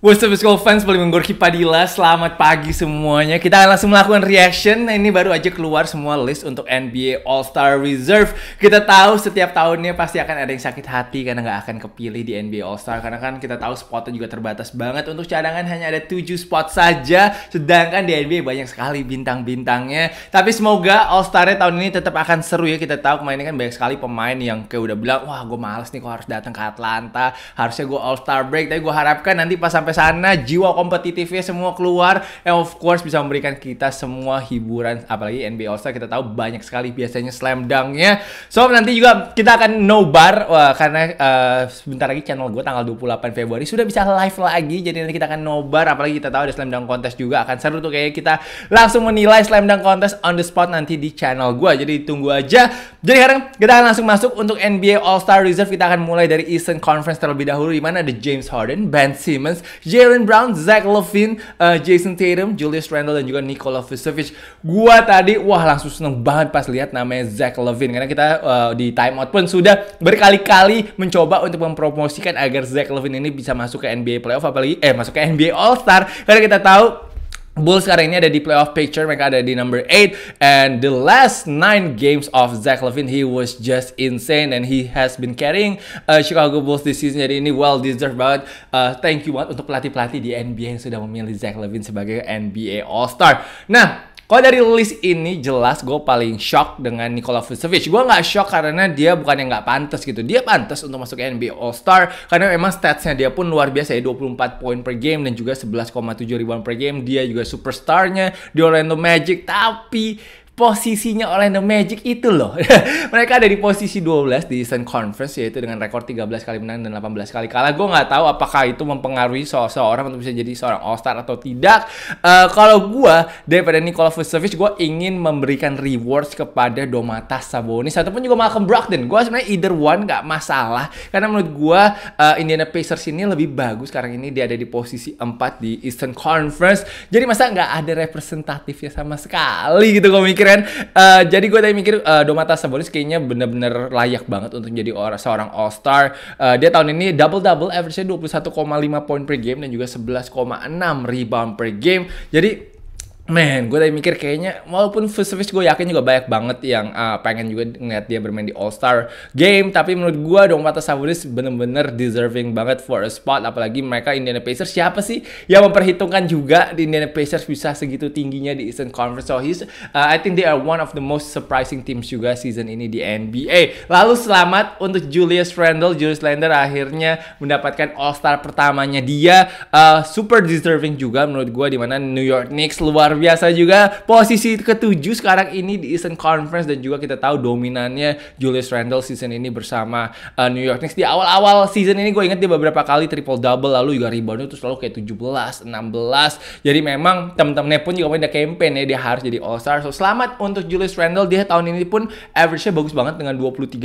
What's up, school fans? Paling Gorky Padilla. Selamat pagi semuanya. Kita akan langsung melakukan reaction. Nah, ini baru aja keluar semua list untuk NBA All Star Reserve. Kita tahu setiap tahunnya pasti akan ada yang sakit hati karena nggak akan kepilih di NBA All Star. Karena kan kita tahu spotnya juga terbatas banget. Untuk cadangan hanya ada 7 spot saja. Sedangkan di NBA banyak sekali bintang-bintangnya. Tapi semoga All Starnya tahun ini tetap akan seru ya. Kita tahu kemarin kan banyak sekali pemain yang kayak udah bilang, wah gue males nih, kok harus datang ke Atlanta. Harusnya gue All Star break. Tapi gue harapkan nanti pas sampai sampai sana jiwa kompetitifnya semua keluar and of course bisa memberikan kita semua hiburan apalagi NBA All Star kita tahu banyak sekali biasanya slam dunknya so nanti juga kita akan nobar Wah, karena uh, sebentar lagi channel gue tanggal 28 Februari sudah bisa live lagi jadi nanti kita akan nobar apalagi kita tahu ada slam dunk contest juga akan seru tuh kayak kita langsung menilai slam dunk contest on the spot nanti di channel gue jadi tunggu aja jadi sekarang kita akan langsung masuk untuk NBA All Star Reserve kita akan mulai dari Eastern Conference terlebih dahulu di mana ada James Harden, Ben Simmons, Jalen Brown, Zach Levine, uh, Jason Tatum, Julius Randle dan juga Nikola Vucevic. Gua tadi wah langsung seneng banget pas lihat namanya Zach Levine karena kita uh, di timeout pun sudah berkali-kali mencoba untuk mempromosikan agar Zach Levine ini bisa masuk ke NBA playoff apalagi eh masuk ke NBA All Star karena kita tahu Bulls sekarang ini ada di playoff picture, mereka ada di number 8 and the last 9 games of Zach Levine he was just insane and he has been carrying uh, Chicago Bulls this season jadi ini well deserved banget uh, thank you banget untuk pelatih-pelatih di NBA yang sudah memilih Zach Levine sebagai NBA All-Star nah kalau dari list ini jelas gue paling shock dengan Nikola Vucevic. Gue nggak shock karena dia bukan yang nggak pantas gitu. Dia pantas untuk masuk NBA All Star karena memang statsnya dia pun luar biasa ya 24 poin per game dan juga 11,7 ribuan per game. Dia juga superstarnya di Orlando Magic. Tapi posisinya oleh The Magic itu loh. Mereka ada di posisi 12 di Eastern Conference yaitu dengan rekor 13 kali menang dan 18 kali kalah. Gue nggak tahu apakah itu mempengaruhi seseorang untuk bisa jadi seorang All Star atau tidak. Uh, kalau gue daripada Nikola Vucevic, gue ingin memberikan rewards kepada Domantas Sabonis ataupun juga Malcolm Brogdon. Gue sebenarnya either one nggak masalah karena menurut gue uh, Indiana Pacers ini lebih bagus sekarang ini dia ada di posisi 4 di Eastern Conference. Jadi masa nggak ada representatifnya sama sekali gitu gue mikir kan. Uh, jadi gue tadi mikir uh, eh, Domata Sabonis kayaknya bener-bener layak banget untuk jadi orang seorang All Star. Uh, eh, dia tahun ini double double average-nya 21,5 poin per game dan juga 11,6 rebound per game. Jadi Man, gue tadi mikir kayaknya walaupun first Vucevic gue yakin juga banyak banget yang uh, pengen juga ngeliat dia bermain di All Star game, tapi menurut gue dong, Mata Sabonis bener-bener deserving banget for a spot, apalagi mereka Indiana Pacers siapa sih yang memperhitungkan juga di Indiana Pacers bisa segitu tingginya di Eastern Conference? So he's, uh, I think they are one of the most surprising teams juga season ini di NBA. Lalu selamat untuk Julius Randle, Julius Randle akhirnya mendapatkan All Star pertamanya dia, uh, super deserving juga menurut gue dimana New York Knicks luar biasa juga posisi ketujuh sekarang ini di Eastern Conference dan juga kita tahu dominannya Julius Randle season ini bersama uh, New York Knicks di awal-awal season ini gue inget dia beberapa kali triple double lalu juga reboundnya tuh selalu kayak 17, 16 jadi memang temen-temennya pun juga udah campaign ya dia harus jadi All Star so selamat untuk Julius Randle dia tahun ini pun average-nya bagus banget dengan 23,2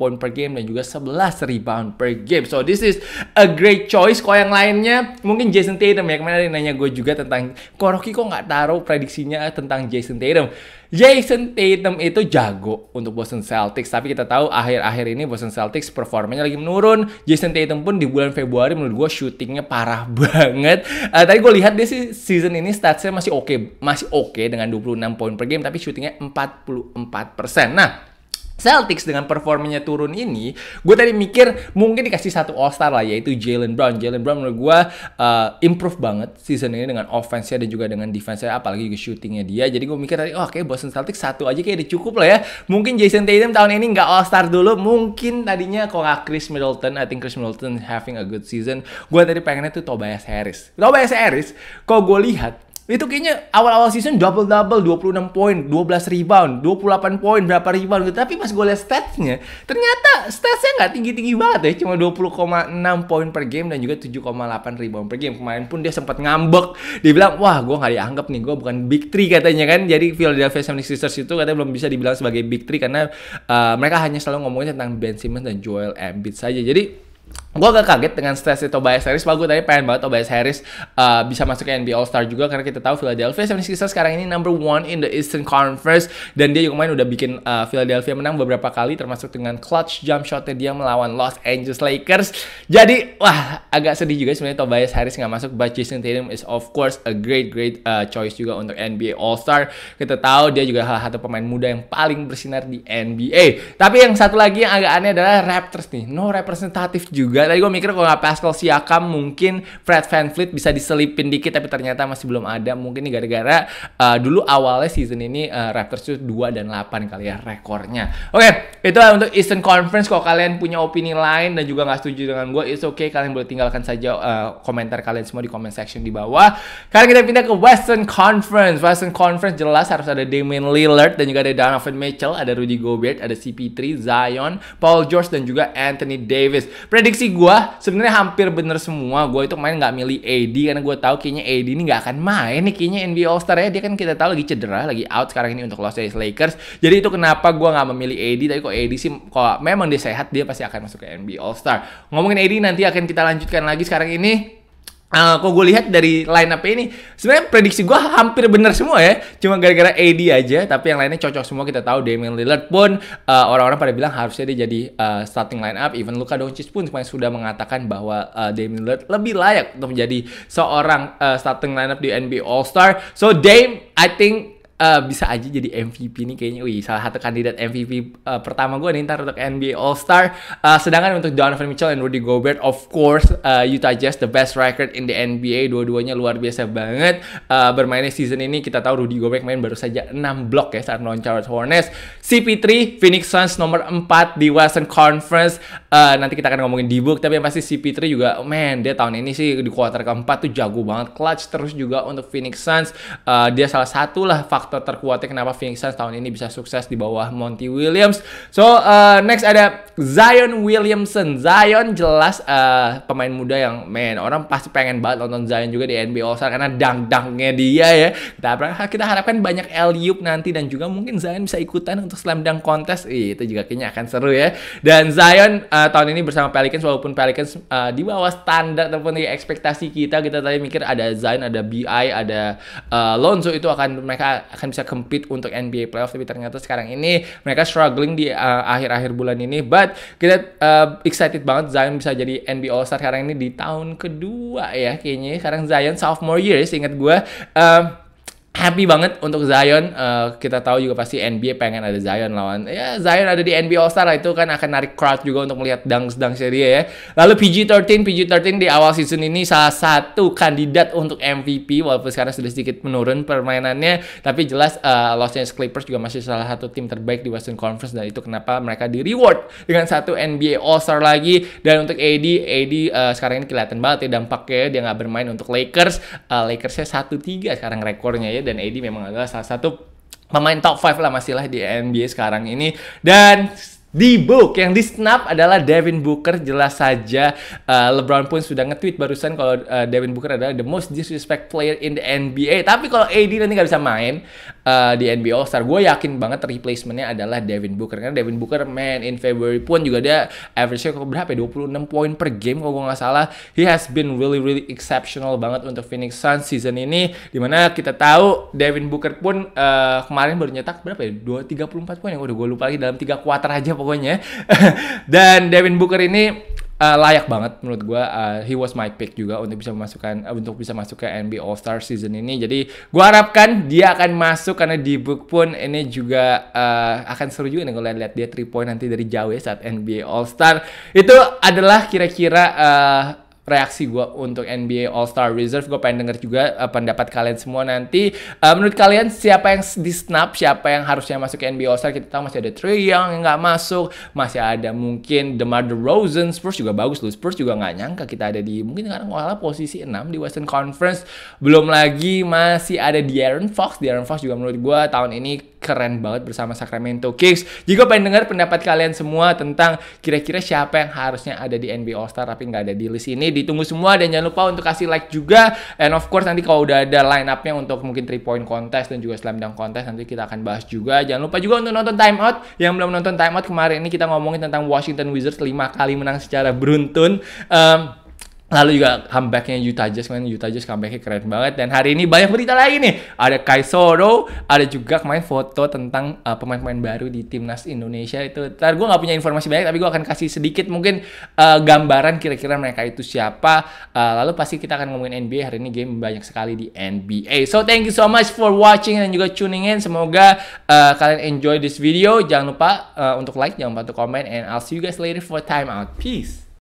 poin per game dan juga 11 rebound per game so this is a great choice kok yang lainnya mungkin Jason Tatum ya kemarin yang nanya gue juga tentang kok Rocky kok nggak taruh prediksinya tentang Jason Tatum. Jason Tatum itu jago untuk Boston Celtics, tapi kita tahu akhir-akhir ini Boston Celtics performanya lagi menurun. Jason Tatum pun di bulan Februari menurut gue shootingnya parah banget. Uh, tadi gue lihat dia sih season ini statsnya masih oke, okay. masih oke okay dengan 26 poin per game, tapi shootingnya 44%. Nah, Celtics dengan performanya turun ini, gue tadi mikir mungkin dikasih satu All Star lah yaitu Jalen Brown. Jalen Brown menurut gue uh, improve banget season ini dengan offense-nya dan juga dengan defense-nya apalagi juga shooting-nya dia. Jadi gue mikir tadi, oh kayak Boston Celtics satu aja kayak udah cukup lah ya. Mungkin Jason Tatum tahun ini nggak All Star dulu, mungkin tadinya kalau nggak Chris Middleton, I think Chris Middleton having a good season. Gue tadi pengennya tuh Tobias Harris. Tobias Harris, kok gue lihat itu kayaknya awal-awal season double-double, 26 poin, 12 rebound, 28 poin, berapa rebound gitu. Tapi pas gue liat statsnya, ternyata statsnya nggak tinggi-tinggi banget ya. Cuma 20,6 poin per game dan juga 7,8 rebound per game. Kemarin pun dia sempat ngambek. Dia bilang, wah gue nggak dianggap nih, gue bukan big three katanya kan. Jadi Philadelphia 76ers itu katanya belum bisa dibilang sebagai big three karena uh, mereka hanya selalu ngomongin tentang Ben Simmons dan Joel Embiid saja. Jadi Gue agak kaget dengan stats Tobias Harris, Pak gue tadi pengen banget Tobias Harris uh, bisa masuk ke NBA All-Star juga karena kita tahu Philadelphia 76ers sekarang ini number one in the Eastern Conference dan dia juga main udah bikin uh, Philadelphia menang beberapa kali termasuk dengan clutch jump shotnya dia melawan Los Angeles Lakers. Jadi wah agak sedih juga sebenarnya Tobias Harris nggak masuk but Jason Tatum is of course a great great uh, choice juga untuk NBA All-Star. Kita tahu dia juga salah satu pemain muda yang paling bersinar di NBA. Tapi yang satu lagi yang agak aneh adalah Raptors nih, no representative juga juga. Tadi gue mikir kalau nggak Pascal Siakam mungkin Fred VanVleet bisa diselipin dikit tapi ternyata masih belum ada. Mungkin ini gara-gara uh, dulu awalnya season ini uh, Raptors itu 2 dan 8 kali ya rekornya. Oke, okay, itu untuk Eastern Conference. Kalau kalian punya opini lain dan juga nggak setuju dengan gue, it's okay. Kalian boleh tinggalkan saja uh, komentar kalian semua di comment section di bawah. Sekarang kita pindah ke Western Conference. Western Conference jelas harus ada Damian Lillard dan juga ada Donovan Mitchell, ada Rudy Gobert, ada CP3, Zion, Paul George dan juga Anthony Davis. Prediksi gue sebenarnya hampir bener semua. Gue itu main nggak milih AD karena gue tahu kayaknya AD ini nggak akan main nih kayaknya NBA All Star ya. Dia kan kita tahu lagi cedera, lagi out sekarang ini untuk Los Angeles Lakers. Jadi itu kenapa gue nggak memilih AD. Tapi kok AD sih kok memang dia sehat dia pasti akan masuk ke NBA All Star. Ngomongin AD nanti akan kita lanjutkan lagi sekarang ini Uh, kok gue lihat dari line up ini sebenarnya prediksi gue hampir bener semua ya cuma gara-gara AD aja tapi yang lainnya cocok semua kita tahu Damian Lillard pun orang eh, orang-orang pada bilang harusnya dia jadi uh, starting line up even Luka Doncic pun sebenarnya sudah mengatakan bahwa uh, Damian Lillard lebih layak untuk menjadi seorang uh, starting line up di NBA All Star so Dame I think uh, bisa aja jadi MVP nih kayaknya. Wih, salah satu kandidat MVP uh, eh, pertama gue nih ntar untuk NBA All Star. Uh, eh, sedangkan untuk Donovan Mitchell dan Rudy Gobert, of course uh, Utah Jazz the best record in the NBA. Dua-duanya luar biasa banget. Uh, bermainnya season ini kita tahu Rudy Gobert main baru saja 6 blok ya saat melawan Charles Hornets. CP3 Phoenix Suns nomor 4 di Western Conference. Uh, nanti kita akan ngomongin di book tapi yang pasti CP3 juga oh man dia tahun ini sih di kuarter keempat tuh jago banget clutch terus juga untuk Phoenix Suns. Uh, dia salah satu lah faktor terkuatnya kenapa Phoenix Suns tahun ini bisa sukses di bawah Monty Williams. So uh, next ada Zion Williamson. Zion jelas uh, pemain muda yang man orang pasti pengen banget nonton Zion juga di NBA All Star karena dangdangnya dia ya. Kita, kita harapkan banyak Eliup nanti dan juga mungkin Zion bisa ikutan untuk slam dunk contest itu juga kayaknya akan seru ya dan Zion uh, tahun ini bersama Pelicans walaupun Pelicans uh, di bawah standar ataupun di ekspektasi kita kita tadi mikir ada Zion ada BI ada uh, Lonzo itu akan mereka akan bisa compete untuk NBA playoff tapi ternyata sekarang ini mereka struggling di akhir-akhir uh, bulan ini but kita uh, excited banget Zion bisa jadi NBA All Star sekarang ini di tahun kedua ya kayaknya ya. sekarang Zion sophomore year ingat gue uh, happy banget untuk Zion. Uh, kita tahu juga pasti NBA pengen ada Zion lawan. Ya Zion ada di NBA All Star lah, itu kan akan narik crowd juga untuk melihat dunks dunksnya dia ya. Lalu PG-13, PG-13 di awal season ini salah satu kandidat untuk MVP walaupun sekarang sudah sedikit menurun permainannya, tapi jelas uh, Los Angeles Clippers juga masih salah satu tim terbaik di Western Conference dan itu kenapa mereka di reward dengan satu NBA All Star lagi dan untuk AD, AD uh, eh, sekarang ini kelihatan banget ya dampaknya ya, dia nggak bermain untuk Lakers. Uh, Lakersnya 1-3 sekarang rekornya ya dan AD memang adalah salah satu pemain top 5 lah masih lah di NBA sekarang ini dan di book yang di snap adalah Devin Booker jelas saja uh, LeBron pun sudah nge-tweet barusan kalau uh, Devin Booker adalah the most disrespect player in the NBA tapi kalau AD nanti nggak bisa main uh, di NBA All Star gue yakin banget replacementnya adalah Devin Booker karena Devin Booker man in February pun juga dia average-nya berapa ya 26 poin per game kalau gue nggak salah he has been really really exceptional banget untuk Phoenix Suns season ini dimana kita tahu Devin Booker pun uh, kemarin baru nyetak berapa ya 2, 34 poin ya udah gue lupa lagi dalam tiga kuarter aja pokoknya. Dan Devin Booker ini uh, layak banget menurut gue. Uh, he was my pick juga untuk bisa memasukkan uh, untuk bisa masuk ke NBA All Star season ini. Jadi gue harapkan dia akan masuk karena di book pun ini juga uh, akan seru juga nih kalau lihat dia three point nanti dari jauh ya saat NBA All Star. Itu adalah kira-kira reaksi gue untuk NBA All Star Reserve. Gue pengen denger juga uh, pendapat kalian semua nanti. Uh, menurut kalian siapa yang di snap, siapa yang harusnya masuk ke NBA All Star? Kita tahu masih ada Trey Young yang nggak masuk, masih ada mungkin DeMar DeRozan. Spurs juga bagus loh. Spurs juga nggak nyangka kita ada di mungkin sekarang malah posisi 6 di Western Conference. Belum lagi masih ada De'Aaron Fox. De'Aaron Fox juga menurut gue tahun ini keren banget bersama Sacramento Kings. Juga pengen dengar pendapat kalian semua tentang kira-kira siapa yang harusnya ada di NBA All Star tapi nggak ada di list ini. Ditunggu semua dan jangan lupa untuk kasih like juga. And of course nanti kalau udah ada line upnya untuk mungkin three point contest dan juga slam dunk contest nanti kita akan bahas juga. Jangan lupa juga untuk nonton time out. Yang belum nonton time out kemarin ini kita ngomongin tentang Washington Wizards lima kali menang secara beruntun. Um, Lalu juga comebacknya Utah Jazz kemarin Utah Jazz comebacknya keren banget dan hari ini banyak berita lagi nih ada Kai Soro ada juga kemarin foto tentang pemain uh, pemain-pemain baru di timnas Indonesia itu ntar gue nggak punya informasi banyak tapi gue akan kasih sedikit mungkin uh, gambaran kira-kira mereka itu siapa uh, lalu pasti kita akan ngomongin NBA hari ini game banyak sekali di NBA so thank you so much for watching dan juga tuning in semoga uh, kalian enjoy this video jangan lupa uh, untuk like jangan lupa untuk comment and I'll see you guys later for time out peace